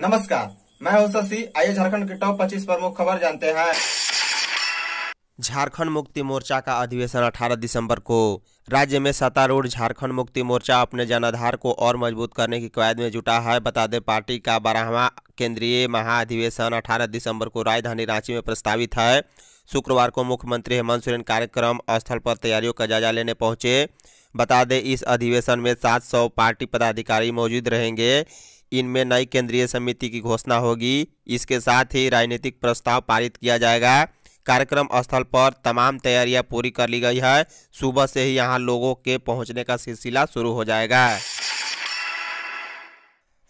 नमस्कार मैं हूं शशि आइए झारखंड के टॉप 25 प्रमुख खबर जानते हैं झारखंड मुक्ति मोर्चा का अधिवेशन 18 दिसंबर को राज्य में सत्तारूढ़ झारखंड मुक्ति मोर्चा अपने जनाधार को और मजबूत करने की कवायद में जुटा है बता दें पार्टी का बारहवा केंद्रीय महाअधिवेशन 18 दिसंबर को राजधानी रांची में प्रस्तावित है शुक्रवार को मुख्यमंत्री हेमंत सोरेन कार्यक्रम स्थल पर तैयारियों का जायजा लेने पहुंचे बता दें इस अधिवेशन में सात पार्टी पदाधिकारी मौजूद रहेंगे इनमें नई केंद्रीय समिति की घोषणा होगी इसके साथ ही राजनीतिक प्रस्ताव पारित किया जाएगा कार्यक्रम स्थल पर तमाम तैयारियां पूरी कर ली गई है सुबह से ही यहां लोगों के पहुंचने का सिलसिला शुरू हो जाएगा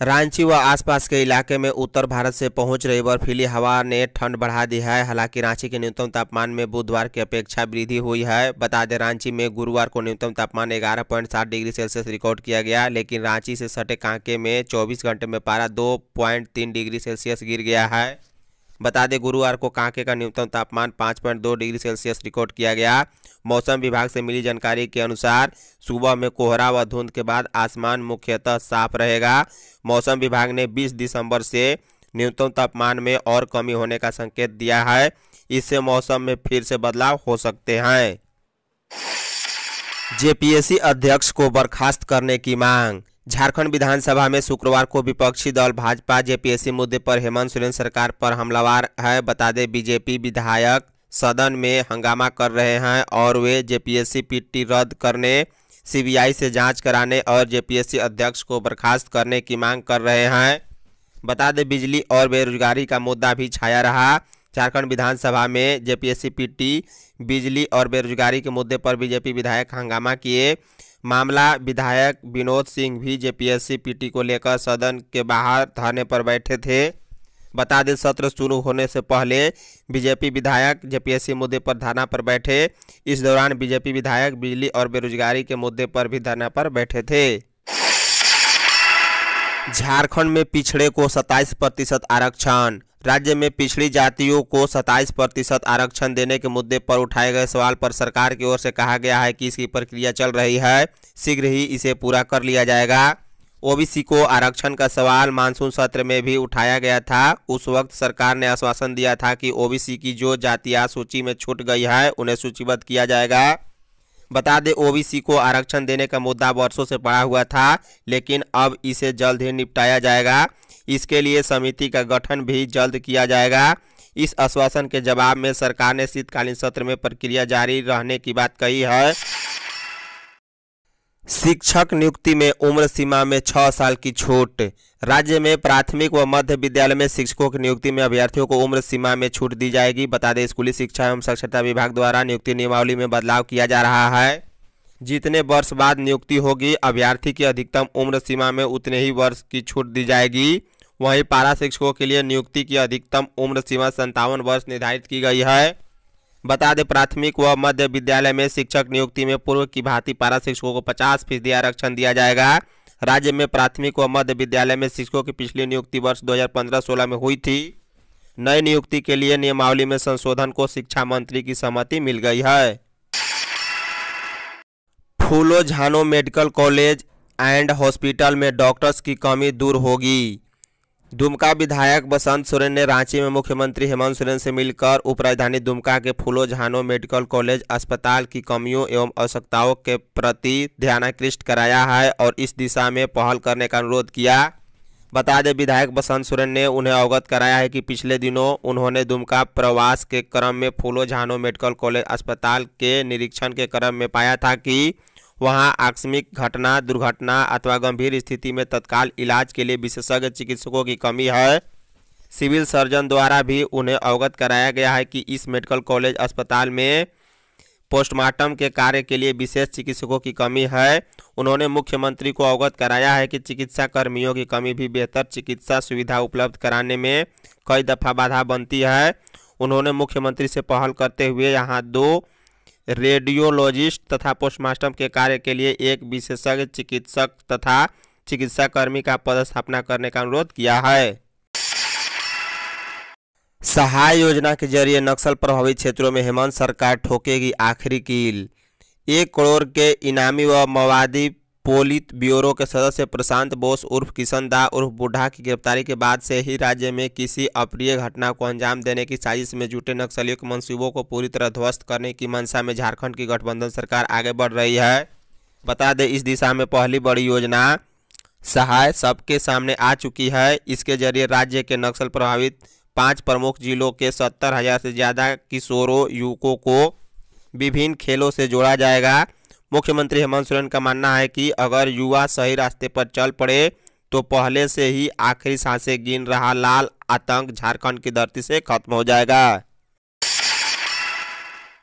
रांची व आसपास के इलाके में उत्तर भारत से पहुंच रही बर्फीली हवा ने ठंड बढ़ा दी है हालांकि रांची के न्यूनतम तापमान में बुधवार की अपेक्षा वृद्धि हुई है बता दें रांची में गुरुवार को न्यूनतम तापमान 11.7 डिग्री सेल्सियस रिकॉर्ड किया गया लेकिन रांची से सटे कांके में 24 घंटे में पारा 2.3 डिग्री सेल्सियस गिर गया है बता दें गुरुवार को कांके का न्यूनतम तापमान पाँच पॉइंट दो डिग्री सेल्सियस रिकॉर्ड किया गया मौसम विभाग से मिली जानकारी के अनुसार सुबह में कोहरा व धुंध के बाद आसमान मुख्यतः साफ रहेगा मौसम विभाग ने बीस दिसंबर से न्यूनतम तापमान में और कमी होने का संकेत दिया है इससे मौसम में फिर से बदलाव हो सकते हैं जेपीएससी अध्यक्ष को बर्खास्त करने की मांग झारखंड विधानसभा में शुक्रवार को विपक्षी दल भाजपा जेपीएससी मुद्दे पर हेमंत सोरेन सरकार पर हमलावार है बता दें बीजेपी विधायक सदन में हंगामा कर रहे हैं और वे जेपीएससी पीटी रद्द करने सीबीआई से जांच कराने और जेपीएससी अध्यक्ष को बर्खास्त करने की मांग कर रहे हैं बता दें बिजली और बेरोजगारी का मुद्दा भी छाया रहा झारखंड विधानसभा में जेपीएससी पीटी बिजली और बेरोजगारी के मुद्दे पर बीजेपी विधायक हंगामा किए मामला विधायक विनोद सिंह भी जेपीएससी पीटी को लेकर सदन के बाहर धरने पर बैठे थे बता दें सत्र शुरू होने से पहले बीजेपी विधायक जेपीएससी मुद्दे पर धरना पर बैठे इस दौरान बीजेपी विधायक बिजली और बेरोजगारी के मुद्दे पर भी धरना पर बैठे थे झारखंड में पिछड़े को 27 प्रतिशत आरक्षण राज्य में पिछड़ी जातियों को 27 प्रतिशत आरक्षण देने के मुद्दे पर उठाए गए सवाल पर सरकार की ओर से कहा गया है कि इसकी प्रक्रिया चल रही है शीघ्र ही इसे पूरा कर लिया जाएगा ओबीसी को आरक्षण का सवाल मानसून सत्र में भी उठाया गया था उस वक्त सरकार ने आश्वासन दिया था कि ओबीसी की जो जातिया सूची में छूट गई है उन्हें सूचीबद्ध किया जाएगा बता दें ओबीसी को आरक्षण देने का मुद्दा वर्षों से पड़ा हुआ था लेकिन अब इसे जल्द ही निपटाया जाएगा इसके लिए समिति का गठन भी जल्द किया जाएगा इस आश्वासन के जवाब में सरकार ने शीतकालीन सत्र में प्रक्रिया जारी रहने की बात कही है शिक्षक नियुक्ति में उम्र सीमा में छः साल की छूट राज्य में प्राथमिक व मध्य विद्यालय में शिक्षकों की नियुक्ति में अभ्यर्थियों को उम्र सीमा में छूट दी जाएगी बता दें स्कूली शिक्षा एवं साक्षरता विभाग द्वारा नियुक्ति नियमावली में बदलाव किया जा रहा है जितने वर्ष बाद नियुक्ति होगी अभ्यर्थी की अधिकतम उम्र सीमा में उतने ही वर्ष की छूट दी जाएगी वहीं पारा शिक्षकों के लिए नियुक्ति की अधिकतम उम्र सीमा संतावन वर्ष निर्धारित की गई है बता दें प्राथमिक व मध्य विद्यालय में शिक्षक नियुक्ति में पूर्व की भांति पारा शिक्षकों को पचास फीसदी आरक्षण दिया जाएगा राज्य में प्राथमिक व मध्य विद्यालय में शिक्षकों की पिछली नियुक्ति वर्ष 2015-16 में हुई थी नई नियुक्ति के लिए नियमावली में संशोधन को शिक्षा मंत्री की सहमति मिल गई है Phulo Jhano medical college and hospital में डॉक्टर्स की कमी दूर होगी दुमका विधायक बसंत सोरेन ने रांची में मुख्यमंत्री हेमंत सोरेन से मिलकर उपराजधानी दुमका के फूलो जहानो मेडिकल कॉलेज अस्पताल की कमियों एवं आवश्यकताओं के प्रति ध्यानाकृष्ट कराया है और इस दिशा में पहल करने का अनुरोध किया बता दें विधायक बसंत सोरेन ने उन्हें अवगत कराया है कि पिछले दिनों उन्होंने दुमका प्रवास के क्रम में फूलो जहानो मेडिकल कॉलेज अस्पताल के निरीक्षण के क्रम में पाया था कि वहां आकस्मिक घटना दुर्घटना अथवा गंभीर स्थिति में तत्काल इलाज के लिए विशेषज्ञ चिकित्सकों की कमी है सिविल सर्जन द्वारा भी उन्हें अवगत कराया गया है कि इस मेडिकल कॉलेज अस्पताल में पोस्टमार्टम के कार्य के लिए विशेष चिकित्सकों की कमी है उन्होंने मुख्यमंत्री को अवगत कराया है कि चिकित्सा कर्मियों की कमी भी बेहतर चिकित्सा सुविधा उपलब्ध कराने में कई दफ़ा बाधा बनती है उन्होंने मुख्यमंत्री से पहल करते हुए यहाँ दो रेडियोलॉजिस्ट तथा पोस्टमास्टर के कार्य के लिए एक विशेषज्ञ चिकित्सक तथा चिकित्सा कर्मी का पद स्थापना करने का अनुरोध किया है सहाय योजना के जरिए नक्सल प्रभावित क्षेत्रों में हेमंत सरकार ठोकेगी आखिरी कील एक करोड़ के इनामी व मवादी पोलित ब्यूरो के सदस्य प्रशांत बोस उर्फ किशन दा उर्फ बुढ़ा की गिरफ्तारी के बाद से ही राज्य में किसी अप्रिय घटना को अंजाम देने की साजिश में जुटे नक्सलियों के मंसूबों को पूरी तरह ध्वस्त करने की मंशा में झारखंड की गठबंधन सरकार आगे बढ़ रही है बता दें इस दिशा में पहली बड़ी योजना सहाय सबके सामने आ चुकी है इसके जरिए राज्य के नक्सल प्रभावित पाँच प्रमुख जिलों के सत्तर हज़ार से ज़्यादा किशोरों युवकों को विभिन्न खेलों से जोड़ा जाएगा मुख्यमंत्री हेमंत सोरेन का मानना है कि अगर युवा सही रास्ते पर चल पड़े तो पहले से ही आखिरी सांसें गिन रहा लाल आतंक झारखंड की धरती से खत्म हो जाएगा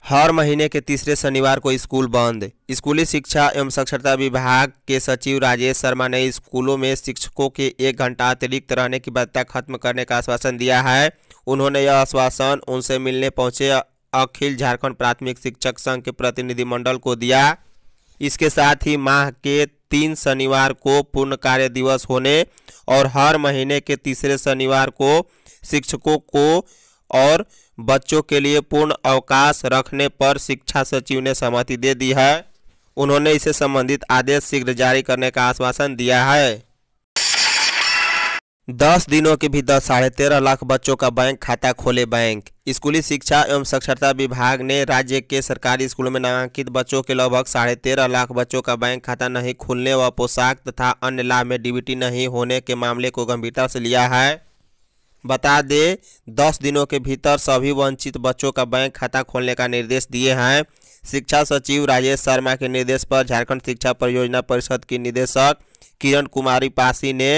हर महीने के तीसरे शनिवार को स्कूल बंद स्कूली शिक्षा एवं साक्षरता विभाग के सचिव राजेश शर्मा ने स्कूलों में शिक्षकों के एक घंटा अतिरिक्त रहने की बाध्यता खत्म करने का आश्वासन दिया है उन्होंने यह आश्वासन उनसे मिलने पहुंचे अखिल झारखंड प्राथमिक शिक्षक संघ के प्रतिनिधिमंडल को दिया इसके साथ ही माह के तीन शनिवार को पूर्ण कार्य दिवस होने और हर महीने के तीसरे शनिवार को शिक्षकों को और बच्चों के लिए पूर्ण अवकाश रखने पर शिक्षा सचिव ने सहमति दे दी है उन्होंने इसे संबंधित आदेश शीघ्र जारी करने का आश्वासन दिया है दस दिनों के भीतर साढ़े तेरह लाख बच्चों का बैंक खाता खोले बैंक स्कूली शिक्षा एवं साक्षरता विभाग ने राज्य के सरकारी स्कूलों में नामांकित बच्चों के लगभग साढ़े तेरह लाख बच्चों का बैंक खाता नहीं खुलने व पोशाक तथा अन्य लाभ में डीबीटी नहीं होने के मामले को गंभीरता से लिया है बता दें दस दिनों के भीतर सभी वंचित बच्चों का बैंक खाता खोलने का निर्देश दिए हैं शिक्षा सचिव राजेश शर्मा के निर्देश पर झारखंड शिक्षा परियोजना परिषद की निदेशक किरण कुमारी पासी ने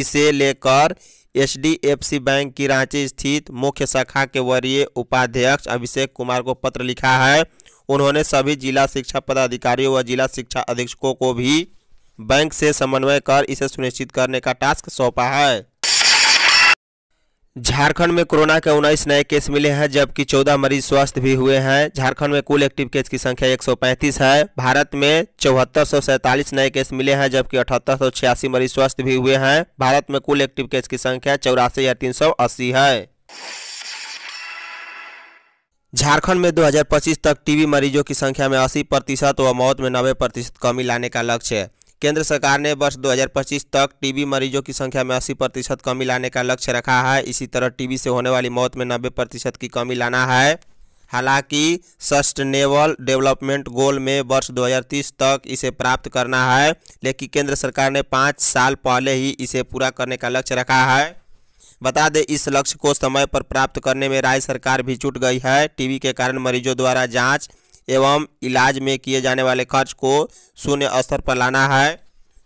इसे लेकर एचडीएफसी बैंक की रांची स्थित मुख्य शाखा के वरीय उपाध्यक्ष अभिषेक कुमार को पत्र लिखा है उन्होंने सभी जिला शिक्षा पदाधिकारियों व जिला शिक्षा अधीक्षकों को भी बैंक से समन्वय कर इसे सुनिश्चित करने का टास्क सौंपा है झारखंड में कोरोना के उन्नीस नए केस मिले हैं जबकि 14 मरीज स्वस्थ भी हुए हैं झारखंड में कुल एक्टिव केस की संख्या 135 है भारत में चौहत्तर नए केस मिले हैं जबकि अठहत्तर मरीज स्वस्थ भी हुए हैं भारत में कुल एक्टिव केस की संख्या चौरासी या तीन है झारखंड में 2025 तक टीबी मरीजों की संख्या में 80 प्रतिशत व मौत में 90 प्रतिशत कमी लाने का लक्ष्य है केंद्र सरकार ने वर्ष 2025 तक टीबी मरीजों की संख्या में 80 प्रतिशत कमी लाने का लक्ष्य रखा है इसी तरह टीबी से होने वाली मौत में 90 प्रतिशत की कमी लाना है हालांकि सस्टेनेबल डेवलपमेंट गोल में वर्ष 2030 तक इसे प्राप्त करना है लेकिन केंद्र सरकार ने पाँच साल पहले ही इसे पूरा करने का लक्ष्य रखा है बता दें इस लक्ष्य को समय पर प्राप्त करने में राज्य सरकार भी जुट गई है टीबी के कारण मरीजों द्वारा जांच एवं इलाज में किए जाने वाले खर्च को शून्य स्तर पर लाना है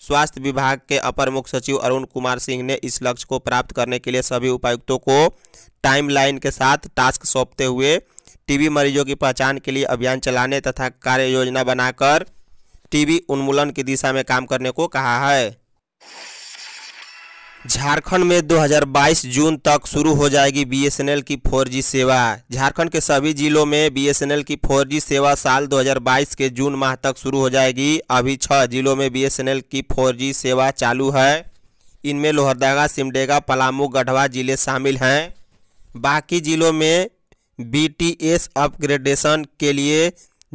स्वास्थ्य विभाग के अपर मुख्य सचिव अरुण कुमार सिंह ने इस लक्ष्य को प्राप्त करने के लिए सभी उपायुक्तों को टाइमलाइन के साथ टास्क सौंपते हुए टीबी मरीजों की पहचान के लिए अभियान चलाने तथा कार्य योजना बनाकर टीबी उन्मूलन की दिशा में काम करने को कहा है झारखंड में 2022 जून तक शुरू हो जाएगी बीएसएनएल की 4G सेवा झारखंड के सभी जिलों में बीएसएनएल की 4G सेवा साल 2022 के जून माह तक शुरू हो जाएगी अभी छः जिलों में बीएसएनएल की 4G सेवा चालू है इनमें लोहरदगा सिमडेगा पलामू गढ़वा जिले शामिल हैं बाकी जिलों में बीटीएस अपग्रेडेशन के लिए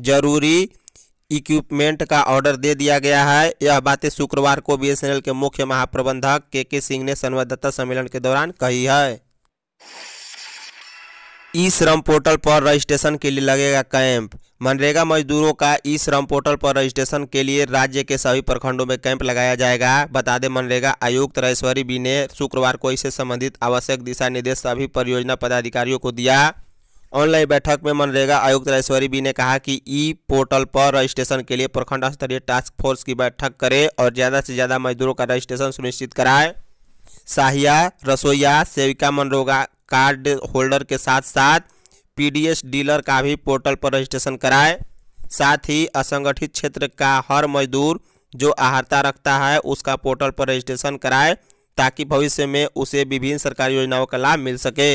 जरूरी इक्विपमेंट का ऑर्डर दे दिया गया है यह बातें शुक्रवार को बीएसएनएल के मुख्य महाप्रबंधक के के सिंह ने संवाददाता सम्मेलन के दौरान कही है ई श्रम पोर्टल पर रजिस्ट्रेशन के लिए लगेगा कैंप मनरेगा मजदूरों का ई श्रम पोर्टल पर रजिस्ट्रेशन के लिए राज्य के सभी प्रखंडों में कैंप लगाया जाएगा बता दें मनरेगा आयुक्त रेश्वरी बी ने शुक्रवार को इससे संबंधित आवश्यक दिशा निर्देश सभी परियोजना पदाधिकारियों को दिया ऑनलाइन बैठक में मनरेगा आयुक्त राजेश्वरी बी ने कहा कि ई पोर्टल पर रजिस्ट्रेशन के लिए प्रखंड स्तरीय टास्क फोर्स की बैठक करें और ज़्यादा से ज़्यादा मजदूरों का रजिस्ट्रेशन सुनिश्चित कराए साहिया रसोईया सेविका मनरेगा कार्ड होल्डर के साथ साथ पीडीएस डीलर का भी पोर्टल पर रजिस्ट्रेशन कराए साथ ही असंगठित क्षेत्र का हर मजदूर जो आहारता रखता है उसका पोर्टल पर रजिस्ट्रेशन कराए ताकि भविष्य में उसे विभिन्न सरकारी योजनाओं का लाभ मिल सके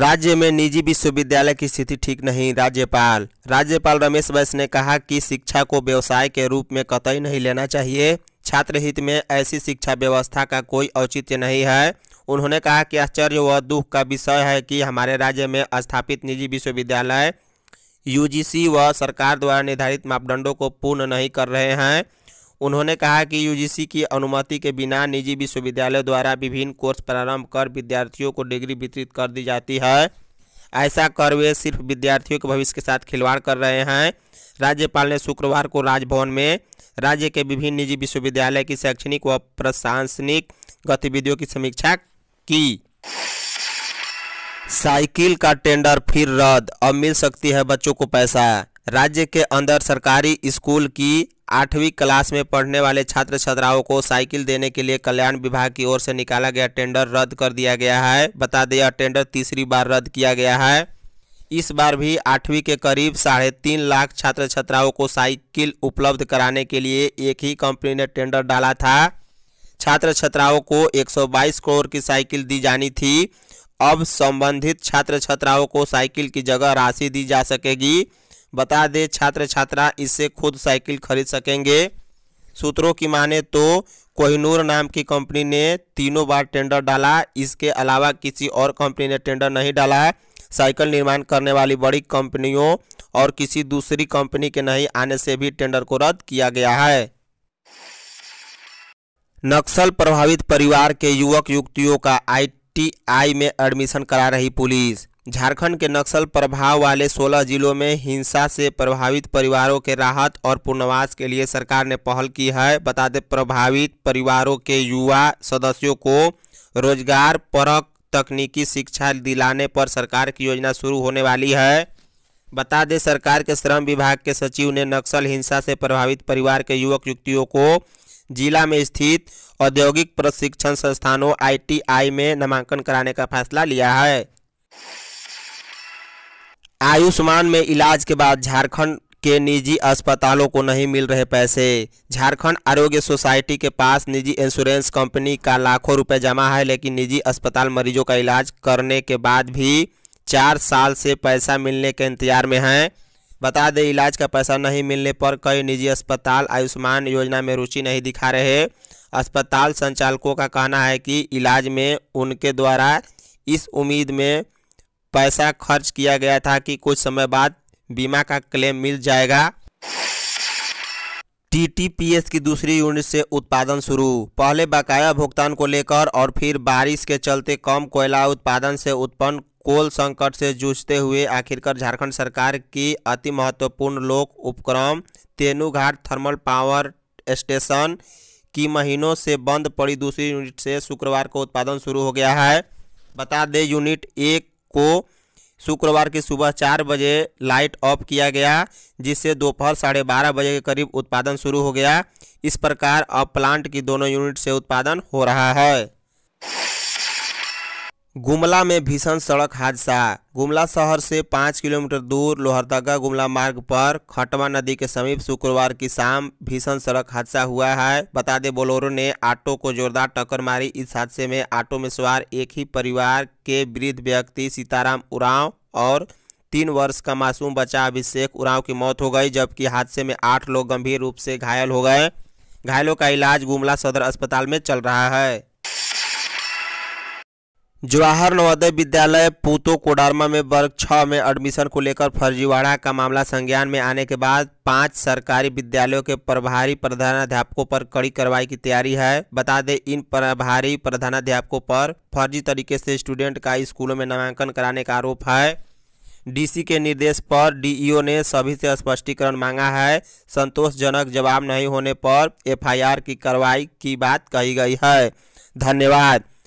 राज्य में निजी विश्वविद्यालय की स्थिति ठीक नहीं राज्यपाल राज्यपाल रमेश बैस ने कहा कि शिक्षा को व्यवसाय के रूप में कतई नहीं लेना चाहिए छात्र हित में ऐसी शिक्षा व्यवस्था का कोई औचित्य नहीं है उन्होंने कहा कि आश्चर्य व दुख का विषय है कि हमारे राज्य में स्थापित निजी विश्वविद्यालय यूजीसी व सरकार द्वारा निर्धारित मापदंडों को पूर्ण नहीं कर रहे हैं उन्होंने कहा कि यूजीसी की अनुमति के बिना निजी विश्वविद्यालयों द्वारा विभिन्न कोर्स प्रारंभ कर विद्यार्थियों को डिग्री वितरित कर दी जाती है ऐसा कर वे सिर्फ विद्यार्थियों के भविष्य के साथ खिलवाड़ कर रहे हैं राज्यपाल ने शुक्रवार को राजभवन में राज्य के विभिन्न निजी विश्वविद्यालय की शैक्षणिक व प्रशासनिक गतिविधियों की समीक्षा की साइकिल का टेंडर फिर रद्द अब मिल सकती है बच्चों को पैसा राज्य के अंदर सरकारी स्कूल की आठवीं क्लास में पढ़ने वाले छात्र छात्राओं को साइकिल देने के लिए कल्याण विभाग की ओर से निकाला गया टेंडर रद्द कर दिया गया है बता दें यह टेंडर तीसरी बार रद्द किया गया है इस बार भी आठवीं के करीब साढ़े तीन लाख छात्र छात्राओं को साइकिल उपलब्ध कराने के लिए एक ही कंपनी ने टेंडर डाला था छात्र छात्राओं को 122 करोड़ की साइकिल दी जानी थी अब संबंधित छात्र छात्राओं को साइकिल की जगह राशि दी जा सकेगी बता दें छात्र छात्रा इससे खुद साइकिल खरीद सकेंगे सूत्रों की माने तो कोहिनूर नाम की कंपनी ने तीनों बार टेंडर डाला इसके अलावा किसी और कंपनी ने टेंडर नहीं डाला साइकिल निर्माण करने वाली बड़ी कंपनियों और किसी दूसरी कंपनी के नहीं आने से भी टेंडर को रद्द किया गया है नक्सल प्रभावित परिवार के युवक युवतियों का आईटीआई में एडमिशन करा रही पुलिस झारखंड के नक्सल प्रभाव वाले 16 जिलों में हिंसा से प्रभावित परिवारों के राहत और पुनर्वास के लिए सरकार ने पहल की है बता दें प्रभावित परिवारों के युवा सदस्यों को रोजगार परक तकनीकी शिक्षा दिलाने पर सरकार की योजना शुरू होने वाली है बता दें सरकार के श्रम विभाग के सचिव ने नक्सल हिंसा से प्रभावित परिवार के युवक युवतियों को जिला में स्थित औद्योगिक प्रशिक्षण संस्थानों आईटीआई में नामांकन कराने का फैसला लिया है आयुष्मान में इलाज के बाद झारखंड के निजी अस्पतालों को नहीं मिल रहे पैसे झारखंड आरोग्य सोसाइटी के पास निजी इंश्योरेंस कंपनी का लाखों रुपए जमा है लेकिन निजी अस्पताल मरीजों का इलाज करने के बाद भी चार साल से पैसा मिलने के इंतजार में हैं बता दें इलाज का पैसा नहीं मिलने पर कई निजी अस्पताल आयुष्मान योजना में रुचि नहीं दिखा रहे अस्पताल संचालकों का कहना है कि इलाज में उनके द्वारा इस उम्मीद में पैसा खर्च किया गया था कि कुछ समय बाद बीमा का क्लेम मिल जाएगा टीटीपीएस की दूसरी यूनिट से उत्पादन शुरू पहले बकाया भुगतान को लेकर और फिर बारिश के चलते कम कोयला उत्पादन से उत्पन्न कोल संकट से जूझते हुए आखिरकार झारखंड सरकार की अति महत्वपूर्ण लोक उपक्रम तेनूघाट थर्मल पावर स्टेशन की महीनों से बंद पड़ी दूसरी यूनिट से शुक्रवार को उत्पादन शुरू हो गया है बता दें यूनिट एक को शुक्रवार की सुबह चार बजे लाइट ऑफ किया गया जिससे दोपहर साढ़े बारह बजे के करीब उत्पादन शुरू हो गया इस प्रकार अब प्लांट की दोनों यूनिट से उत्पादन हो रहा है गुमला में भीषण सड़क हादसा गुमला शहर से पाँच किलोमीटर दूर लोहरदगा गुमला मार्ग पर खटवा नदी के समीप शुक्रवार की शाम भीषण सड़क हादसा हुआ है बता दें बोलोरो ने ऑटो को जोरदार टक्कर मारी इस हादसे में ऑटो में सवार एक ही परिवार के वृद्ध व्यक्ति सीताराम उराव और तीन वर्ष का मासूम बच्चा अभिषेक उराव की मौत हो गई जबकि हादसे में आठ लोग गंभीर रूप से घायल हो गए घायलों का इलाज गुमला सदर अस्पताल में चल रहा है जवाहर नवोदय विद्यालय पूतो कोडारमा में वर्ग छः में एडमिशन को लेकर फर्जीवाड़ा का मामला संज्ञान में आने के बाद पांच सरकारी विद्यालयों के प्रभारी प्रधानाध्यापकों पर कड़ी कार्रवाई की तैयारी है बता दें इन प्रभारी प्रधानाध्यापकों पर फर्जी तरीके से स्टूडेंट का स्कूलों में नामांकन कराने का आरोप है डीसी के निर्देश पर डीईओ e ने सभी से स्पष्टीकरण मांगा है संतोषजनक जवाब नहीं होने पर एफआईआर की कार्रवाई की बात कही गई है धन्यवाद